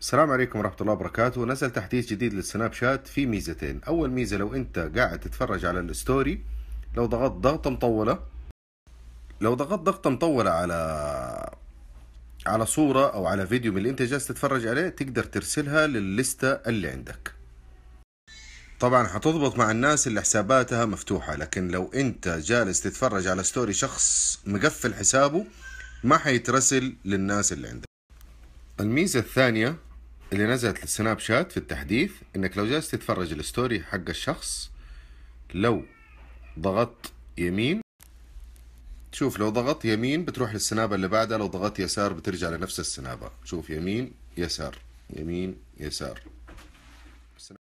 السلام عليكم ورحمة الله وبركاته نزل تحديث جديد للسناب شات في ميزتين أول ميزة لو أنت قاعد تتفرج على الستوري لو ضغطت ضغطة مطولة لو ضغطت ضغطة مطولة على على صورة أو على فيديو من اللي أنت جالس تتفرج عليه تقدر ترسلها للستة اللي عندك طبعا حتضبط مع الناس اللي حساباتها مفتوحة لكن لو أنت جالس تتفرج على ستوري شخص مقفل حسابه ما حيترسل للناس اللي عندك الميزة الثانية اللي نزلت للسناب شات في التحديث انك لو جالس تتفرج الستوري حق الشخص لو ضغطت يمين شوف لو ضغطت يمين بتروح للسنابة اللي بعدها لو ضغطت يسار بترجع لنفس السنابة شوف يمين يسار يمين يسار